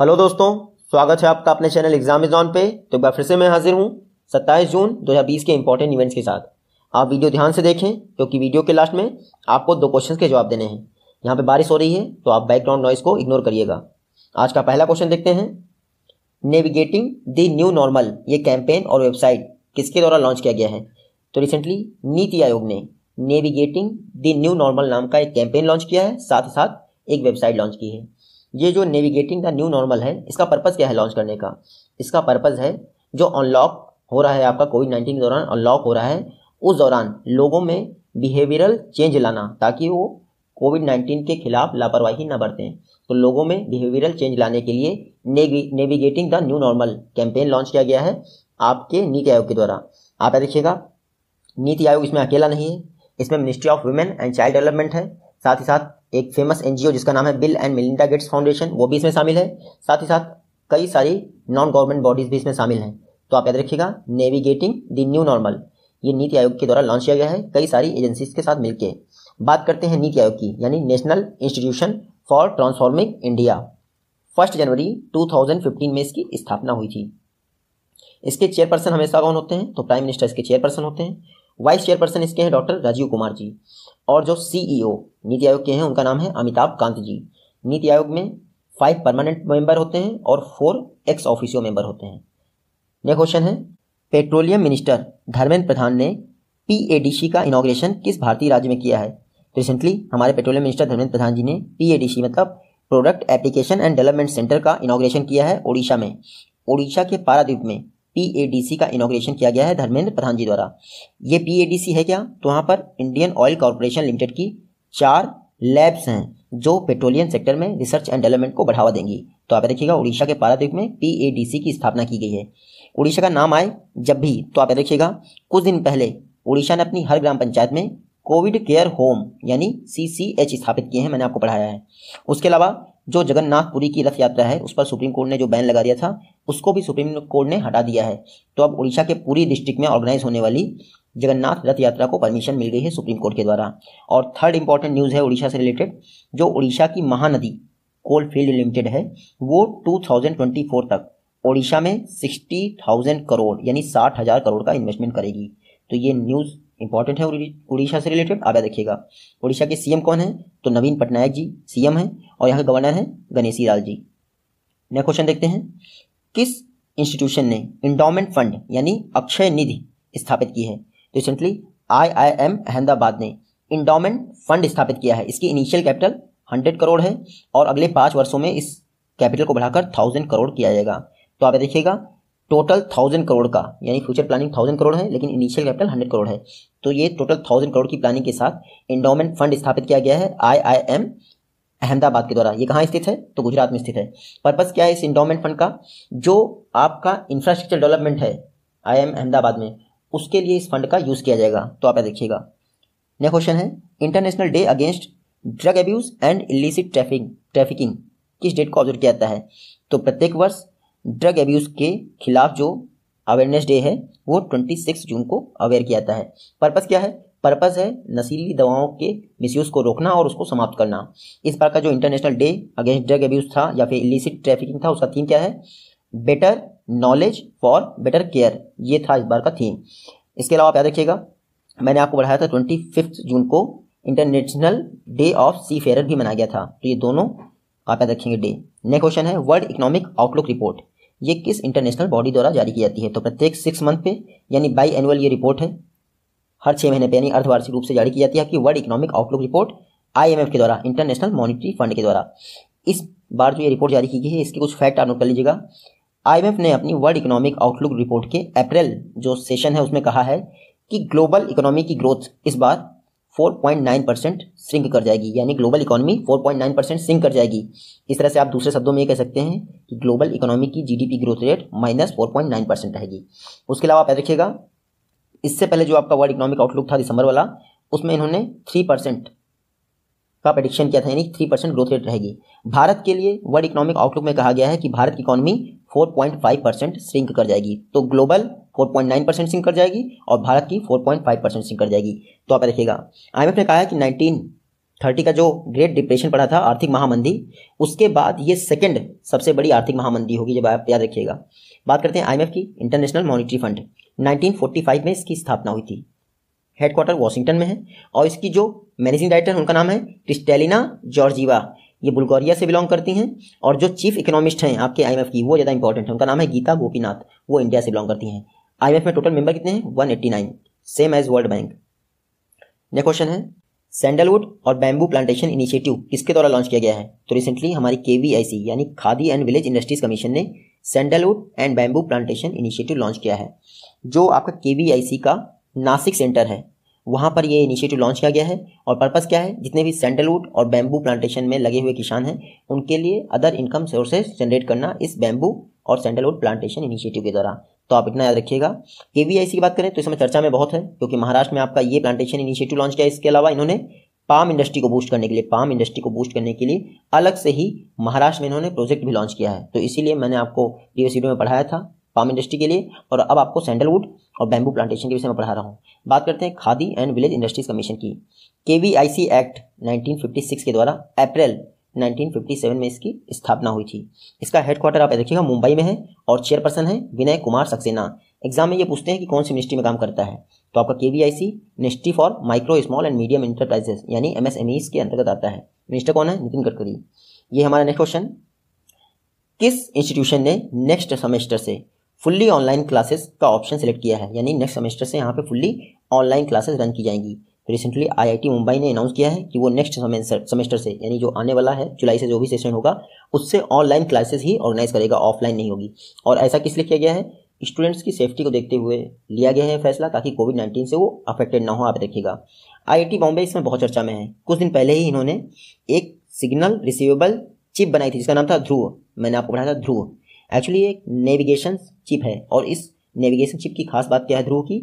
hello दोस्तों स्वागत है आपका अपने चैनल एग्जाम इज पे तो एक बार फिर से मैं हाजिर हूँ 27 जून 2020 के इंपॉर्टेंट इवेंट्स के साथ आप वीडियो ध्यान से देखें क्योंकि तो वीडियो के लास्ट में आपको दो क्वेश्चन के जवाब देने हैं यहाँ पे बारिश हो रही है तो आप बैकग्राउंड नॉइस को इग्नोर करिएगा आज का पहला क्वेश्चन देखते हैं नेविगेटिंग द न्यू नॉर्मल ये कैंपेन और वेबसाइट किसके द्वारा लॉन्च किया गया है तो रिसेंटली नीति आयोग ने नेविगेटिंग द न्यू नॉर्मल नाम का एक कैंपेन लॉन्च किया है साथ ही साथ एक वेबसाइट लॉन्च की है ये जो नेविगेटिंग का न्यू नॉर्मल है इसका पर्पज़ क्या है लॉन्च करने का इसका पर्पज़ है जो अनलॉक हो रहा है आपका कोविड नाइन्टीन के दौरान अनलॉक हो रहा है उस दौरान लोगों में बिहेवियरल चेंज लाना ताकि वो कोविड नाइन्टीन के खिलाफ लापरवाही ना बरतें तो लोगों में बिहेवियरल चेंज लाने के लिए navigating the new normal campaign launch किया गया है आपके नीति आयोग के द्वारा आप देखिएगा नीति आयोग इसमें अकेला नहीं है इसमें ministry of women and child development है साथ ही साथ एक फेमस एनजीओ जिसका नाम है Bill and Melinda Gates foundation वो भी इसमें शामिल है साथ ही साथ कई सारी नॉन गवर्नमेंट बॉडीज भी इसमें शामिल हैं तो आप याद रखिएगा नेविगेटिंग द न्यू नॉर्मल ये नीति आयोग के द्वारा लॉन्च किया गया है कई सारी एजेंसीज के साथ मिलकर बात करते हैं नीति आयोग की यानी national institution for transforming India first जनवरी 2015 में इसकी स्थापना हुई थी इसके चेयरपर्सन हमेशा कौन होते हैं तो प्राइम मिनिस्टर इसके चेयरपर्सन होते हैं वाइस चेयरपर्सन इसके हैं डॉक्टर राजीव कुमार जी और जो सीईओ e नीति आयोग के हैं उनका नाम है अमिताभ कांत जी नीति आयोग में फाइव परमानेंट मेंबर होते हैं और फोर एक्स ऑफिसियो मेंबर होते हैं नेक्स्ट क्वेश्चन है पेट्रोलियम मिनिस्टर धर्मेंद्र प्रधान ने पी का इनाग्रेशन किस भारतीय राज्य में किया है रिसेंटली हमारे पेट्रोलियम मिनिस्टर धर्मेंद्र प्रधान जी ने पी मतलब product application and development centre का इनाग्रेशन किया है ओडिशा में ओडिशा के पारादीप में पीएडीसी का इनोग्रेशन किया गया है धर्मेंद्र प्रधान जी द्वारा ये पीएडीसी है क्या तो वहाँ पर इंडियन ऑयल कॉरपोरेशन लिमिटेड की चार लैब्स हैं जो पेट्रोलियम सेक्टर में रिसर्च एंड डेवलपमेंट को बढ़ावा देंगी तो आप देखिएगा उड़ीसा के पारादीप में पीएडीसी की स्थापना की गई है उड़ीसा का नाम आए जब भी तो आप देखिएगा कुछ दिन पहले उड़ीसा ने अपनी हर ग्राम पंचायत में कोविड केयर होम यानी सी स्थापित किए हैं मैंने आपको पढ़ाया है उसके अलावा जो जगन्नाथपुरी की रथ यात्रा है उस पर सुप्रीम कोर्ट ने जो बैन लगा दिया था उसको भी सुप्रीम कोर्ट ने हटा दिया है तो अब उड़ीसा के पूरी डिस्ट्रिक्ट में ऑर्गेनाइज होने वाली जगन्नाथ रथ यात्रा को परमिशन मिल गई है सुप्रीम कोर्ट के द्वारा और थर्ड इंपॉर्टेंट न्यूज़ है उड़ीसा से रिलेटेड जो उड़ीसा की महानदी कोल फील्ड लिमिटेड है वो 2024 तक ओडिशा में सिक्सटी थाउजेंड करोड़ यानी साठ हज़ार करोड़ का इन्वेस्टमेंट करेगी तो ये न्यूज़ इंपॉर्टेंट है उड़ीसा से रिलेटेड आगे देखिएगा उड़ीसा के सीएम कौन है तो नवीन पटनायक जी सीएम हैं और यहाँ के गवर्नर हैं गणेशी लाल जी नेक्स्ट क्वेश्चन देखते हैं किस इंस्टीट्यूशन ने इंडोमेंट फंड यानी अक्षय निधि स्थापित की है recently I I M Ahmedabad ने इंडोमेंट फंड स्थापित किया है इसकी इनिशियल कैपिटल हंड्रेड करोड़ है और अगले पाँच वर्षों में इस कैपिटल को बढ़ाकर थाउजेंड करोड़ किया जाएगा तो आप देखिएगा टोटल थाउजेंड करोड़ का यानी फ्यूचर प्लानिंग थाउजेंड करोड़ है लेकिन इनिशियल कैपिटल हंड्रेड करोड़ है तो ये टोटल थाउजेंड करोड़ की प्लानिंग के साथ इंडोमेंट फंड स्थापित किया गया है आई आई एम अहमदाबाद के द्वारा ये कहाँ स्थित है तो गुजरात में स्थित है पर्पज़ क्या है इस इंडोमेंट फंड का जो आपका इंफ्रास्ट्रक्चर डेवलपमेंट है आई एम अहमदाबाद में उसके लिए इस फंड का यूज़ किया जाएगा तो आप देखिएगा नेक्स्ट क्वेश्चन है international day against drug abuse and illicit traffic trafficking किस डेट को ऑब्जर्व किया जाता है तो प्रत्येक वर्ष ड्रग एब्यूज के खिलाफ जो अवेयरनेस डे है वो 26 जून को अवेयर किया जाता है पर्पज़ क्या है पर्पज है नशीली दवाओं के मिसयूज़ को रोकना और उसको समाप्त करना इस बार का जो international day against drug abuse था या फिर इलिसिट ट्रैफिकिंग था उसका थीम क्या है better knowledge for better care ये था इस बार का थीम इसके अलावा आप याद रखिएगा मैंने आपको बढ़ाया था ट्वेंटी फिफ्थ जून को international day of seafarer भी मनाया गया था तो ये दोनों आप याद रखेंगे डे नेक्स्ट क्वेश्चन है वर्ल्ड इकोनॉमिक आउटलुक रिपोर्ट ये किस इंटरनेशनल बॉडी द्वारा जारी की जाती है तो प्रत्येक सिक्स मंथ पे यानी बाई एनुअल ये रिपोर्ट है हर छः महीने पर यानी अर्धवार्षिक रूप से जारी की जाती है आपकी world economic outlook report IMF के द्वारा इंटरनेशनल मॉनिटरी फंड के द्वारा इस बार जो ये रिपोर्ट जारी की गई है इसके कुछ फैक्ट आप नोट कर लीजिएगा आईएमएफ ने अपनी वर्ल्ड इकोनॉमिक आउटलुक रिपोर्ट के अप्रैल जो सेशन है उसमें कहा है कि ग्लोबल इकोनॉमी की ग्रोथ इस बार 4.9 परसेंट सिंक कर जाएगी यानी ग्लोबल इकोनॉमी 4.9 परसेंट सिंक कर जाएगी इस तरह से आप दूसरे शब्दों में ये कह सकते हैं कि ग्लोबल इकोनॉमी की GDP growth rate minus nine percent रहेगी उसके अलावा आप रखिएगा इससे पहले जो आपका वर्ल्ड इकोनॉमिक आउटलुक था दिसंबर वाला उसमें इन्होंने थ्री परसेंट का प्रडिक्शन किया था यानी थ्री परसेंट ग्रोथ रेट रहेगी भारत के लिए वर्ल्ड इकोनॉमिक आउटलुक में कहा गया है कि भारत की इकोनॉमी 4.5 परसेंट श्रिंक कर जाएगी तो ग्लोबल 4.9 परसेंट सिंक कर जाएगी और भारत की 4.5 परसेंट सिंक कर जाएगी तो आप देखिएगा आई ने कहा है कि थर्टी का जो ग्रेट डिप्रेशन पड़ा था आर्थिक महामंदी उसके बाद ये सेकेंड सबसे बड़ी आर्थिक महामंदी होगी जब आप याद रखिएगा बात करते हैं आईएमएफ की इंटरनेशनल मॉनिटरी फंड 1945 में इसकी स्थापना हुई थी हेडक्वार्टर वॉशिंगटन में है और इसकी जो मैनेजिंग डायरेक्टर है उनका नाम है क्रिस्टेलिना जॉर्जीवा ये बुल्गारिया से बिलोंग करती हैं और जो चीफ इकोनॉमिस्ट हैं आपके आई की वो ज़्यादा इंपॉर्टेंट है उनका नाम है गीता गोपीनाथ वो इंडिया से बिलोंग करती हैं आई में टोटल मेंबर कितने हैं one same as world bank next question है सैंडलवुड और बैम्बू प्लांटेशन इनिशिएटिव किसके द्वारा लॉन्च किया गया है तो रिसेंटली हमारी के यानी Khadi and village industries commission ने sandalwood and bamboo plantation initiative launch किया है जो आपका के का नासिक सेंटर है वहाँ पर ये इनिशिएटिव लॉन्च किया गया है और पर्पस क्या है जितने भी सैंडलवुड और बैम्बू प्लांटेशन में लगे हुए किसान हैं उनके लिए अदर इनकम सोर्सेज जनरेट करना इस बैम्बू और सैंडलवुड प्लांटेशन इनिशिएटिव के द्वारा तो आप इतना याद रखिएगा के की बात करें तो इसमें चर्चा में बहुत है क्योंकि महाराष्ट्र में आपका ये प्लांटेशन इनिशिएटिव लॉन्च किया इसके अलावा इन्होंने पाम इंडस्ट्री को बूस्ट करने के लिए पाम इंडस्ट्री को बूस्ट करने के लिए अलग से ही महाराष्ट्र में इन्होंने प्रोजेक्ट भी लॉन्च किया है तो इसीलिए मैंने आपको प्रीवियस वीडियो में पढ़ाया था पाम इंडस्ट्री के लिए और अब आपको सैंडलवुड और बैम्बू प्लांटेशन के विषय में पढ़ा रहा हूँ बात करते हैं Khadi and village industries commission की के एक्ट सिक्स के द्वारा अप्रैल 1957 में इसकी स्थापना हुई थी इसका हेडक्वार्टर आप देखिएगा मुंबई में है और चेयरपर्सन है विनय कुमार सक्सेना एग्जाम में ये पूछते हैं कि कौन सी मिनिस्ट्री में काम करता है तो आपका के वी आई सी निष्ठी for micro small and medium enterprises यानी एम एस एम ईज के अंतर्गत आता है मिनिस्टर कौन है नितिन गडकरी ये हमारा नेक्स्ट क्वेश्चन किस इंस्टीट्यूशन ने नेक्स्ट सेमेस्टर से फुल्ली ऑनलाइन क्लासेस का ऑप्शन सेलेक्ट किया है यानी नेक्स्ट सेमेस्टर से यहाँ पे फुल्ली ऑनलाइन क्लासेस रन की जाएंगी रिसेंटली आईआईटी मुंबई ने अनाउंस किया है कि वो नेक्स्ट सेमेस्टर से यानी जो आने वाला है जुलाई से जो भी सेशन होगा उससे ऑनलाइन क्लासेस ही ऑर्गेनाइज करेगा ऑफलाइन नहीं होगी और ऐसा किस लिए किया गया है स्टूडेंट्स की सेफ्टी को देखते हुए लिया गया है फैसला ताकि कोविड नाइन्टीन से वो अफेक्टेड ना हो आप देखिएगा आईआईटी बॉम्बे इसमें बहुत चर्चा में है कुछ दिन पहले ही इन्होंने एक सिग्नल रिसीवेबल चिप बनाई थी जिसका नाम था ध्रुव मैंने आपको पढ़ाया था ध्रुव एक्चुअली एक नेविगेशन चिप है और इस नेविगेशन चिप की खास बात क्या है ध्रुव की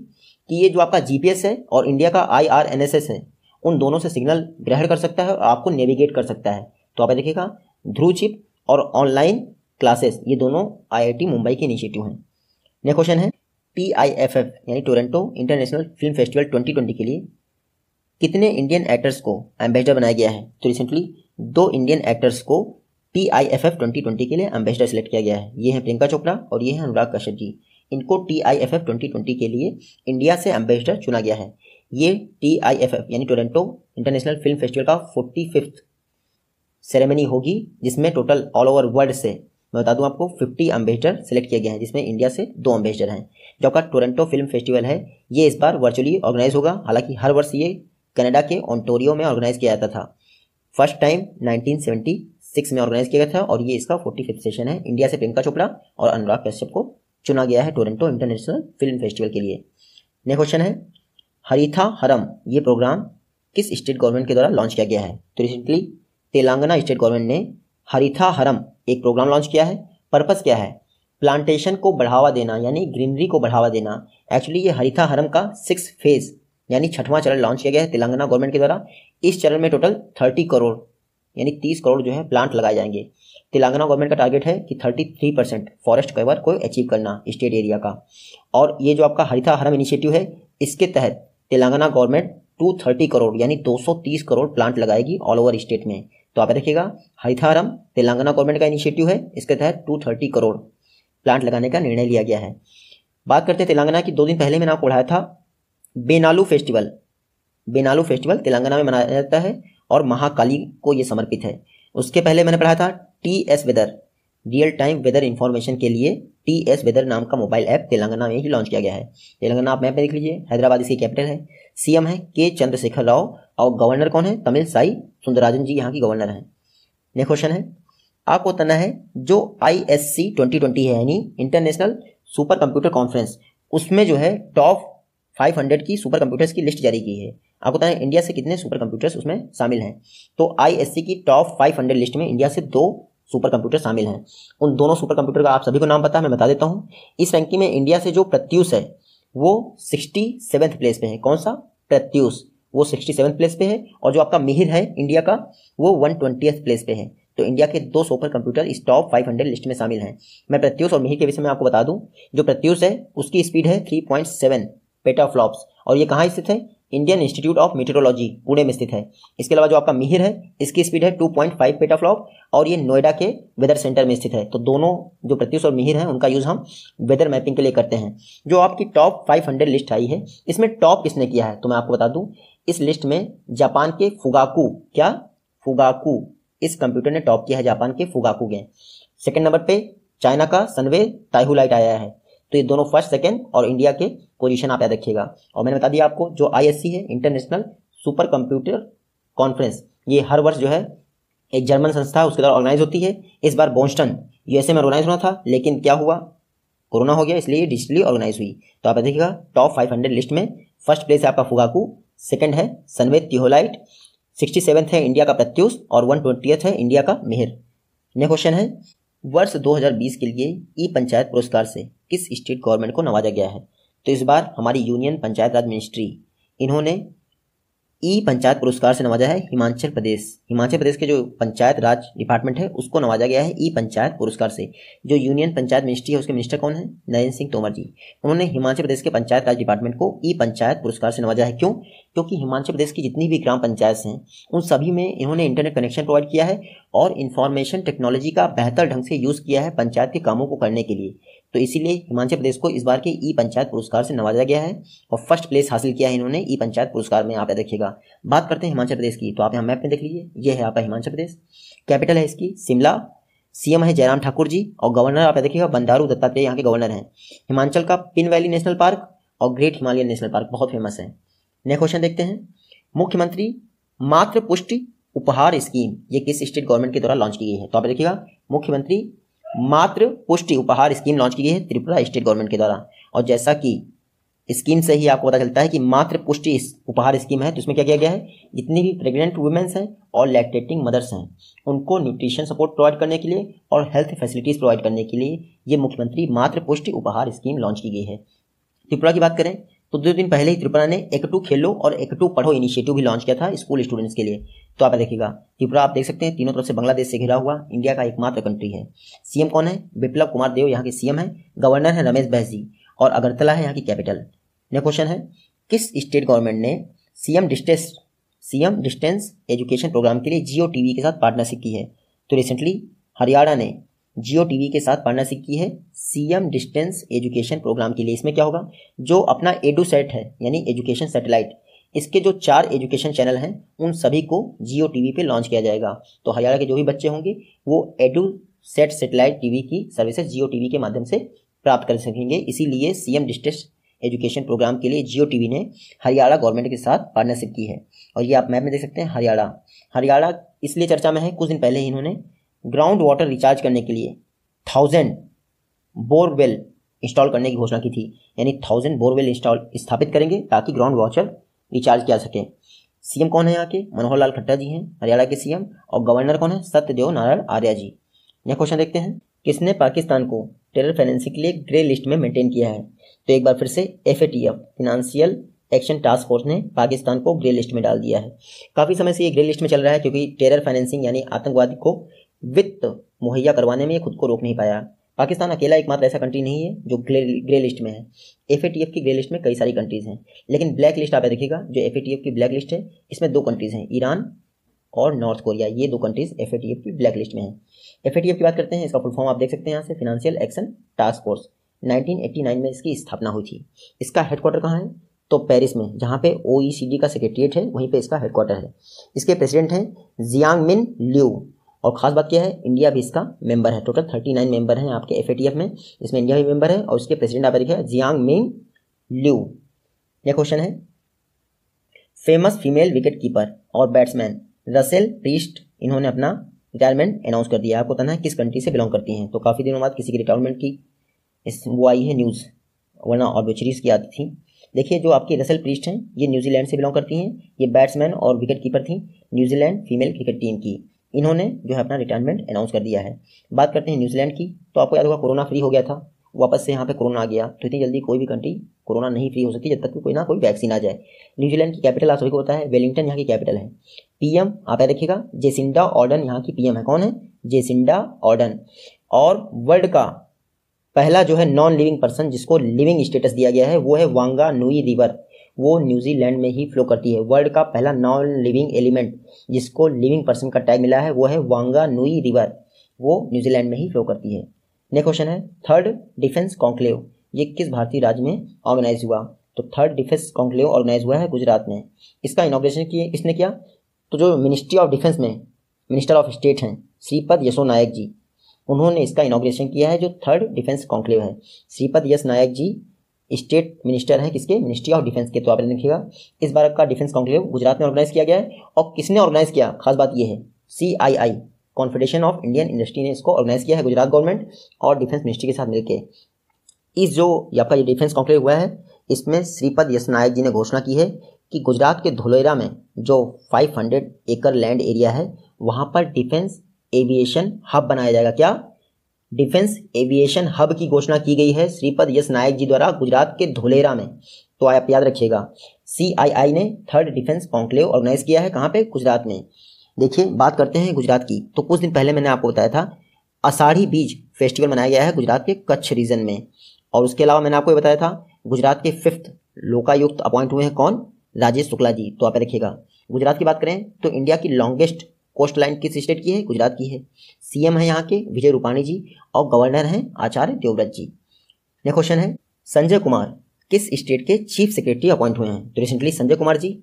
कि ये जो आपका जी है और इंडिया का आईआरएनएसएस है उन दोनों से सिग्नल ग्रहण कर सकता है और आपको नेविगेट कर सकता है तो आप देखिएगा ध्रुव चिप और ऑनलाइन क्लासेस ये दोनों आई मुंबई के इनिशिएटिव हैं नेक्स्ट क्वेश्चन है टी आई एफ एफ यानी टोरेंटो इंटरनेशनल फिल्म फेस्टिवल 2020 के लिए कितने इंडियन एक्टर्स को एम्बेसडर बनाया गया है तो रिसेंटली दो इंडियन एक्टर्स को T I F F twenty twenty के लिए एम्बेसडर सेलेक्ट किया गया है ये हैं प्रियंका चोपड़ा और ये हैं अनुराग कश्यप जी इनको T I F F twenty twenty के लिए इंडिया से एम्बेसडर चुना गया है ये टी आई एफ एफ यानी टोरेंटो इंटरनेशनल फिल्म फेस्टिवल का फोर्टी फिफ्थ सेरेमनी होगी जिसमें टोटल ऑल ओवर वर्ल्ड से मैं बता दूं आपको 50 एम्बेसडर सेलेक्ट किया गया है जिसमें इंडिया से दो अम्बेसडर हैं जो आपका टोरंटो फिल्म फेस्टिवल है ये इस बार वर्चुअली ऑर्गेनाइज होगा हालांकि हर वर्ष ये कनाडा के ऑन्टोरियो में ऑर्गेनाइज किया जाता था फर्स्ट टाइम नाइनटीन में ऑर्गेनाइज किया गया था और ये इसका फोर्टी फिफ्थ सेशन है इंडिया से प्रियंका चोपड़ा और अनुराग कश्यप को चुना गया है टोरेंटो इंटरनेशनल फिल्म फेस्टिवल के लिए नेक्स्ट क्वेश्चन है हरीथा हरम ये प्रोग्राम किस स्टेट गवर्नमेंट के द्वारा लॉन्च किया गया है तो रिसेंटली तेलंगाना स्टेट गवर्नमेंट ने हरिथा हरम एक प्रोग्राम लॉन्च किया है पर्पस क्या है प्लांटेशन को बढ़ावा देना यानी ग्रीनरी को बढ़ावा देना एक्चुअली ये हरिथा हरम का सिक्स फेज यानी छठवां चरण लॉन्च किया गया है तेलंगाना गवर्नमेंट के द्वारा इस चरण में टोटल थर्टी करोड़ यानी तीस करोड़ जो है प्लांट लगाए जाएंगे तेलंगाना गवर्नमेंट का टारगेट है कि thirty three percent forest cover को अचीव करना स्टेट एरिया का और ये जो आपका हरिथा हरम इनिशिएटिव है इसके तहत Telangana government two thirty crore यानी दो सौ तीस करोड़ प्लांट लगाएगी ऑल ओवर स्टेट में तो आप देखिएगा हरिथारम तेलंगाना गवर्नमेंट का इनिशिएटिव है इसके तहत टू थर्टी करोड़ प्लांट लगाने का निर्णय लिया गया है बात करते हैं तेलंगाना की दो दिन पहले मैंने आपको पढ़ाया था बेनालू फेस्टिवल बेनालू फेस्टिवल तेलंगाना में मनाया जाता है और महाकाली को ये समर्पित है उसके पहले मैंने पढ़ा था T S weather real time weather information के लिए टी एस वेदर नाम का मोबाइल ऐप तेलंगाना में ही लॉन्च किया गया है तेलंगाना आप मैप में देख लीजिए हैदराबाद इसकी कैपिटल है सीएम है के चंद्रशेखर राव और गवर्नर कौन है तमिल साई सुंदराजन जी यहाँ की गवर्नर हैं नेक्स्ट क्वेश्चन है आपको बताना है जो I S C twenty twenty है यानी इंटरनेशनल सुपर कंप्यूटर कॉन्फ्रेंस उसमें जो है टॉप फाइव हंड्रेड की सुपर कंप्यूटर्स की लिस्ट जारी की है आपको बताना है इंडिया से कितने सुपर कंप्यूटर्स उसमें शामिल हैं तो आई एस सी की टॉप फाइव हंड्रेड लिस्ट में इंडिया से दो सुपर कंप्यूटर शामिल हैं उन दोनों सुपर कंप्यूटर का आप सभी को नाम पता है मैं बता देता हूँ इस रैंकिंग में इंडिया से जो प्रत्यूष है वो सिक्सटी सेवेंथ प्लेस पे है कौन सा प्रत्यूष वो सिक्सटी सेवन प्लेस पे है और जो आपका मिहिर है इंडिया का वो वन ट्वेंटियथ प्लेस पे है तो इंडिया के दो सुपर कंप्यूटर इस टॉप 500 लिस्ट में शामिल हैं मैं प्रत्युष और मिहिर के विषय में आपको बता दूं जो प्रत्युष है उसकी स्पीड है 3.7 पेटाफ्लॉप्स और ये कहाँ स्थित है Indian institute of meteorology Pune में स्थित है इसके अलावा जो आपका मिहिर है इसकी स्पीड है 2.5 पेटाफ्लॉप और ये नोएडा के वेदर सेंटर में स्थित है तो दोनों जो प्रत्यूष और मिहिर हैं उनका यूज़ हम वेदर मैपिंग के लिए करते हैं जो आपकी टॉप हंड्रेड लिस्ट आई है इसमें टॉप किसने किया है तो मैं आपको बता दूँ इस लिस्ट में जापान के फुगाकू क्या फुगाकू इस कंप्यूटर ने टॉप किया है जापान के फुगाकू गेम सेकेंड नंबर पे चाइना का सनवे ताइहुलाइट आया है तो ये दोनों फर्स्ट सेकंड और इंडिया के पोजीशन आप याद रखिएगा और मैंने बता दिया आपको जो आईएससी है इंटरनेशनल सुपर कंप्यूटर कॉन्फ्रेंस ये हर वर्ष जो है एक जर्मन संस्था है उसके द्वारा ऑर्गेनाइज होती है इस बार बोस्टन यूएसए में ऑर्गेनाइज होना था लेकिन क्या हुआ कोरोना हो गया इसलिए डिजिटली ऑर्गेनाइज हुई तो आप देखिएगा टॉप फाइव लिस्ट में फर्स्ट प्लेस है आपका फुगाकू सेकंड है सनवेद तिहोलाइट सिक्सटी सेवन्थ है इंडिया का प्रत्युष और वन ट्वेंटियथ है इंडिया का मेहर नेक्स्ट क्वेश्चन है वर्ष 2020 के लिए ई पंचायत पुरस्कार से किस स्टेट गवर्नमेंट को नवाजा गया है तो इस बार हमारी यूनियन पंचायत राज मिनिस्ट्री इन्होंने ई पंचायत पुरस्कार से नवाजा है हिमाचल प्रदेश हिमाचल प्रदेश के जो पंचायत राज डिपार्टमेंट है उसको नवाजा गया है ई पंचायत पुरस्कार से जो यूनियन पंचायत मिनिस्ट्री है उसके मिनिस्टर कौन है नरेंद्र सिंह तोमर जी उन्होंने हिमाचल प्रदेश के पंचायत राज डिपार्टमेंट को ई पंचायत पुरस्कार से नवाजा है क्यों क्योंकि हिमाचल प्रदेश की जितनी भी ग्राम पंचायत हैं उन सभी में इन्होंने इंटरनेट कनेक्शन प्रोवाइड किया है और इन्फॉर्मेशन टेक्नोलॉजी का बेहतर ढंग से यूज़ किया है पंचायत के कामों को करने के लिए तो इसीलिए हिमाचल प्रदेश को इस बार के ई पंचायत पुरस्कार से नवाजा गया है और फर्स्ट प्लेस हासिल किया है इन्होंने ई पंचायत पुरस्कार में आप देखिएगा बात करते हैं हिमाचल प्रदेश की तो आप यहाँ मैप में देख लीजिए ये है आपका हिमाचल प्रदेश कैपिटल है इसकी शिमला सीएम है जयराम ठाकुर जी और गवर्नर आप देखिएगा बंधारू बंदारू दत्तात्रेय यहाँ के गवर्नर हैं हिमाचल का पिन वैली नेशनल पार्क और ग्रेट हिमालयन नेशनल पार्क बहुत फेमस है नेक्स्ट क्वेश्चन देखते हैं मुख्यमंत्री मात्र पुष्टि उपहार स्कीम ये किस स्टेट गवर्नमेंट के द्वारा लॉन्च की गई है तो आप देखिएगा मुख्यमंत्री मात्र पुष्टि उपहार स्कीम लॉन्च की गई है त्रिपुरा स्टेट गवर्नमेंट के द्वारा और जैसा कि स्कीम से ही आपको पता चलता है कि मात्र पुष्टि उपहार स्कीम है तो इसमें क्या किया गया है जितनी भी प्रेग्नेंट वुमेंस हैं और लैक्टेटिंग मदर्स हैं उनको न्यूट्रिशन सपोर्ट प्रोवाइड करने के लिए और हेल्थ फैसिलिटीज़ प्रोवाइड करने के लिए ये मुख्यमंत्री मात्र पुष्टि उपहार स्कीम लॉन्च की गई है त्रिपुरा की बात करें तो दो दिन पहले ही त्रिपुरा ने एक टू खेलो और एक टू पढ़ो इनिशिएटिव भी लॉन्च किया था स्कूल स्टूडेंट्स के लिए तो आप देखिएगा त्रिपुरा आप देख सकते हैं तीनों तरफ से बांग्लादेश से घिरा हुआ इंडिया का एकमात्र कंट्री है सीएम कौन है विप्लव कुमार देव यहाँ के सीएम है गवर्नर है रमेश बहजी और अगरतला है यहाँ की कैपिटल नेक्स्ट क्वेश्चन है किस स्टेट गवर्नमेंट ने CM distance CM distance education programme के लिए जियो टीवी के साथ पार्टनरशिप की है तो रिसेंटली हरियाणा ने जियो टीवी के साथ पार्टनरशिप की है सीएम डिस्टेंस एजुकेशन प्रोग्राम के लिए इसमें क्या होगा जो अपना एडू सेट है यानी एजुकेशन सैटेलाइट इसके जो चार एजुकेशन चैनल हैं उन सभी को जियो टी वी लॉन्च किया जाएगा तो हरियाणा के जो भी बच्चे होंगे वो एडू सेट सेटेलाइट टी की सर्विसेज जियो टी के माध्यम से प्राप्त कर सकेंगे इसीलिए सीएम डिस्टेंस एजुकेशन प्रोग्राम के लिए जियो टीवी ने हरियाणा गवर्नमेंट के साथ पार्टनरशिप की है और ये आप मैप में देख सकते हैं हरियाणा हरियाणा इसलिए चर्चा में है कुछ दिन पहले ही इन्होंने ग्राउंड वाटर रिचार्ज करने के लिए थाउजेंड बोरवेल इंस्टॉल करने की घोषणा की थी यानी थाउजेंड बोरवेल इंस्टॉल स्थापित करेंगे ताकि ग्राउंड वाटर रिचार्ज किया सके सीएम कौन है यहाँ के मनोहर लाल खट्टर जी हैं हरियाणा के सीएम और गवर्नर कौन है सत्यदेव नारायण आर्य जी यह क्वेश्चन देखते हैं किसने पाकिस्तान को टेरर फाइनेंसिंग के लिए ग्रे लिस्ट में मेंटेन किया है तो एक बार फिर से F financial action task force ने पाकिस्तान को ग्रे लिस्ट में डाल दिया है काफ़ी समय से ये ग्रे लिस्ट में चल रहा है क्योंकि टेरर फाइनेंसिंग यानी आतंकवादी को वित्त मुहैया करवाने में खुद को रोक नहीं पाया पाकिस्तान अकेला एकमात्र ऐसा कंट्री नहीं है जो ग्रे ग्रे लिस्ट में है एफ की ग्रे लिस्ट में कई सारी कंट्रीज़ हैं लेकिन ब्लैक लिस्ट आप देखिएगा जो एफ की ब्लैक लिस्ट है इसमें दो कंट्रीज़ हैं ईरान और नॉर्थ कोरिया ये दो कंट्रीज़ एफ की ब्लैक लिस्ट में हैं एफ की बात करते हैं इसका फुल फॉर्म आप देख सकते हैं यहाँ से फिनंशियल एक्शन टास्क फोर्स 1989 में इसकी स्थापना हुई थी इसका हेडक्वार्टर कहाँ है तो पेरिस में जहाँ पे ओ e का सेक्रेटरीट है वहीं पे इसका हेडक्वार्टर है इसके प्रेसिडेंट हैं जियांग मिन ल्यू और ख़ास बात क्या है इंडिया भी इसका मेंबर है टोटल थर्टी नाइन मेंबर हैं आपके एफ में इसमें इंडिया भी मेंबर है और उसके प्रेसिडेंट आप देखिए जियांग मिंग ल्यू यह क्वेश्चन है फेमस फीमेल विकेट कीपर और बैट्समैन रसेल प्रीस्ट इन्होंने अपना रिटायरमेंट अनाउंस कर दिया आपको पता है किस कंट्री से बिलोंग करती हैं तो काफ़ी दिनों बाद किसी की रिटायरमेंट की इस वो आई है न्यूज़ वरना और बेचरीज की आती थी देखिए जो आपकी रसल प्रीस्ट हैं ये न्यूजीलैंड से बिलोंग करती हैं ये बैट्समैन और विकेट कीपर थी न्यूजीलैंड फीमेल क्रिकेट टीम की इन्होंने जो है अपना रिटायरमेंट अनाउंस कर दिया है बात करते हैं न्यूजीलैंड की तो आपको याद होगा कोरोना फ्री हो गया था वापस से यहाँ पे कोरोना आ गया तो इतनी जल्दी कोई भी कंट्री कोरोना नहीं फ्री हो सकती जब तक कि कोई ना कोई वैक्सीन आ जाए न्यूजीलैंड की कैपिटल आप सभी को होता है वेलिंगटन यहाँ की कैपिटल है पीएम आप याद रखिएगा जेसिंडा ऑर्डन यहाँ की पीएम है कौन है जेसिंडा ऑर्डन और वर्ल्ड का पहला जो है नॉन लिविंग पर्सन जिसको लिविंग स्टेटस दिया गया है वो है वांगा नुई रिवर वो न्यूजीलैंड में ही फ्लो करती है वर्ल्ड का पहला नॉन लिविंग एलिमेंट जिसको लिविंग पर्सन का टैग मिला है वो है वांगा नुई रिवर वो न्यूजीलैंड में ही फ्लो करती है नेक्स्ट क्वेश्चन है थर्ड डिफेंस कॉन्क्लेव ये किस भारतीय राज्य में ऑर्गेनाइज हुआ तो थर्ड डिफेंस कॉन्क्लेव ऑर्गेनाइज हुआ है गुजरात में इसका इनोग्रेशन किए किसने किया तो जो मिनिस्ट्री ऑफ डिफेंस में मिनिस्टर ऑफ स्टेट हैं श्रीपद यशो नायक जी उन्होंने इसका इनोग्रेशन किया है जो थर्ड डिफेंस कॉन्क्लेव है श्रीपद यश नायक जी स्टेट मिनिस्टर हैं किसके मिनिस्ट्री ऑफ डिफेंस के तो आपने देखिएगा इस बार का डिफेंस कॉन्क्लेव गुजरात में ऑर्गेनाइज किया गया है और किसने ऑर्गेनाइज किया खास बात यह है C I I confederation of Indian industry ने इसको ऑर्गेनाइज किया है गुजरात गवर्नमेंट और डिफेंस मिनिस्ट्री के साथ मिलकर इस जो आपका ये डिफेंस कॉन्क्लेव हुआ है इसमें श्रीपद यश नायक जी ने घोषणा की है कि गुजरात के धोलेरा में जो 500 एकड़ लैंड एरिया है वहाँ पर डिफेंस एविएशन हब बनाया जाएगा क्या डिफेंस एविएशन हब की घोषणा की गई है श्रीपद यश नायक जी द्वारा गुजरात के धोलेरा में तो आप याद रखिएगा सी ने थर्ड डिफेंस कॉन्क्लेव ऑर्गेनाइज किया है कहाँ पे गुजरात में देखिए बात करते हैं गुजरात की तो कुछ दिन पहले मैंने आपको बताया था आषाढ़ी बीज फेस्टिवल मनाया गया है गुजरात के कच्छ रीजन में और उसके अलावा मैंने आपको ये बताया था गुजरात के फिफ्थ लोकायुक्त अपॉइंट हुए हैं कौन राजेश शुक्ला जी तो आप देखिएगा गुजरात की बात करें तो इंडिया की लॉन्गेस्ट कोस्ट लाइन किस स्टेट की है गुजरात की है सीएम है यहाँ के विजय रूपाणी जी और गवर्नर हैं आचार्य देवव्रत जी यह क्वेश्चन है संजय कुमार किस स्टेट के चीफ सेक्रेटरी अपॉइंट हुए हैं तो रिसेंटली संजय कुमार जी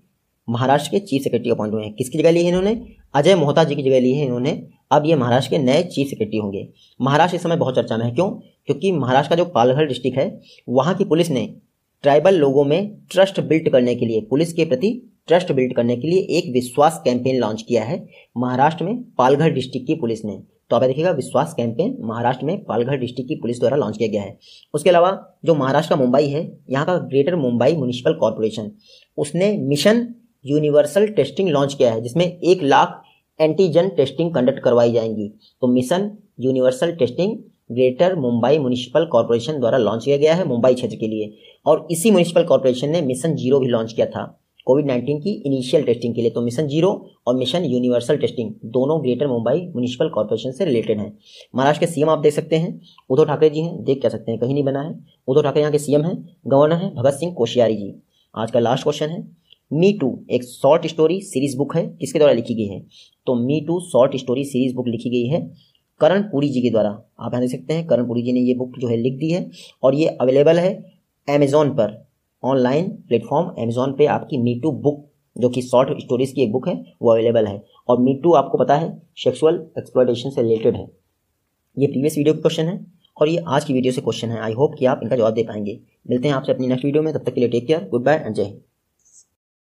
महाराष्ट्र के चीफ सेक्रेटरी अपॉइंट हुए हैं किसकी जगह ली है इन्होंने अजय मोहता जी की जगह ली है इन्होंने अब ये महाराष्ट्र के नए चीफ सेक्रेटरी होंगे महाराष्ट्र इस समय बहुत चर्चा में है क्यों क्योंकि महाराष्ट्र का जो पालघर डिस्ट्रिक्ट है वहाँ की पुलिस ने ट्राइबल लोगों में ट्रस्ट बिल्ट करने के लिए पुलिस के प्रति ट्रस्ट बिल्ड करने के लिए एक विश्वास कैंपेन लॉन्च किया है महाराष्ट्र में पालघर डिस्ट्रिक्ट की पुलिस ने तो आप देखिएगा विश्वास कैंपेन महाराष्ट्र में पालघर डिस्ट्रिक्ट की पुलिस द्वारा लॉन्च किया गया है उसके अलावा जो महाराष्ट्र का मुंबई है यहाँ का ग्रेटर मुंबई म्यूनिसिपल कॉरपोरेशन उसने मिशन यूनिवर्सल टेस्टिंग लॉन्च किया है जिसमें एक लाख एंटीजन टेस्टिंग कंडक्ट करवाई जाएंगी तो mission universal testing greater Mumbai municipal corporation द्वारा लॉन्च किया गया है मुंबई क्षेत्र के लिए और इसी म्यूनिसिपल कॉरपोरेशन ने मिशन जीरो भी लॉन्च किया था कोविड नाइन्टीन की इनिशियल टेस्टिंग के लिए तो मिशन जीरो और मिशन यूनिवर्सल टेस्टिंग दोनों ग्रेटर मुंबई म्यूनिसिपल कॉरपोरेशन से रिलेटेड हैं महाराष्ट्र के सीएम आप देख सकते हैं उद्धव ठाकरे जी हैं देख क्या सकते हैं कहीं नहीं बना है उद्धव ठाकरे यहाँ के सीएम हैं गवर्नर हैं भगत सिंह कोशियारी जी आज का लास्ट क्वेश्चन है मी टू एक शॉर्ट स्टोरी सीरीज बुक है किसके द्वारा लिखी गई है तो me too short story series book लिखी गई है करण पुरी जी के द्वारा आप यहाँ देख सकते हैं करण पुरी जी ने ये बुक जो है लिख दी है और ये अवेलेबल है अमेजोन पर ऑनलाइन प्लेटफॉर्म अमेजोन पे आपकी मीटू बुक जो कि शॉर्ट स्टोरीज की एक बुक है वो अवेलेबल है और मीटू आपको पता है सेक्सुअल एक्सप्लोटेशन से रिलेटेड है ये प्रीवियस वीडियो का क्वेश्चन है और ये आज की वीडियो से क्वेश्चन है आई होप कि आप इनका जवाब दे पाएंगे मिलते हैं आपसे अपनी नेक्स्ट वीडियो में तब तक के लिए take care goodbye and Jai Hind